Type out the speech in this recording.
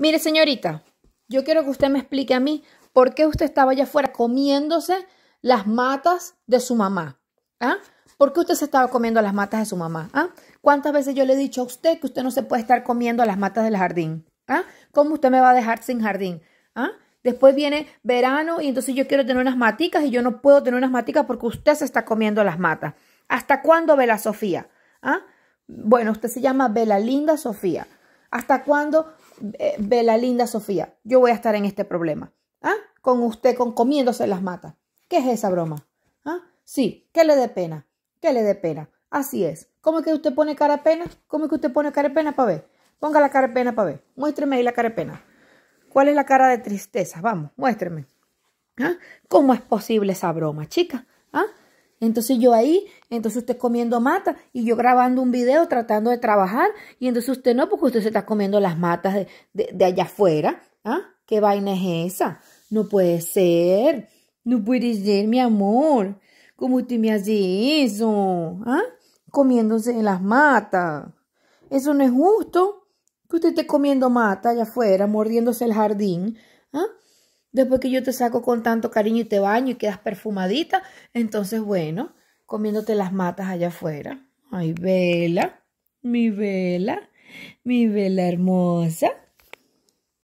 Mire, señorita, yo quiero que usted me explique a mí por qué usted estaba allá afuera comiéndose las matas de su mamá. ¿Ah? ¿Por qué usted se estaba comiendo las matas de su mamá? ¿Ah? ¿Cuántas veces yo le he dicho a usted que usted no se puede estar comiendo las matas del jardín? ¿Ah? ¿Cómo usted me va a dejar sin jardín? ¿Ah? Después viene verano y entonces yo quiero tener unas maticas y yo no puedo tener unas maticas porque usted se está comiendo las matas. ¿Hasta cuándo Bela Sofía? ¿Ah? Bueno, usted se llama Bela Linda Sofía. ¿Hasta cuándo eh, ve la linda Sofía, yo voy a estar en este problema. ¿Ah? Con usted, con comiéndose las matas. ¿Qué es esa broma? ¿Ah? Sí, ¿qué le dé pena, ¿qué le dé pena. Así es. ¿Cómo es que usted pone cara de pena? ¿Cómo es que usted pone cara de pena para ver? Ponga la cara de pena para ver. Muéstreme ahí la cara de pena. ¿Cuál es la cara de tristeza? Vamos, muéstreme. ¿Ah? ¿Cómo es posible esa broma, chica? ¿Ah? Entonces yo ahí, entonces usted comiendo matas y yo grabando un video tratando de trabajar y entonces usted no, porque usted se está comiendo las matas de, de, allá afuera. ¿Ah? ¿Qué vaina es esa? No puede ser. No puede ser, mi amor. como usted me hace eso? ¿Ah? Comiéndose en las matas. Eso no es justo. Que usted esté comiendo mata allá afuera, mordiéndose el jardín. ¿Ah? Después que yo te saco con tanto cariño y te baño y quedas perfumadita, entonces bueno, comiéndote las matas allá afuera. Ay, vela, mi vela, mi vela hermosa.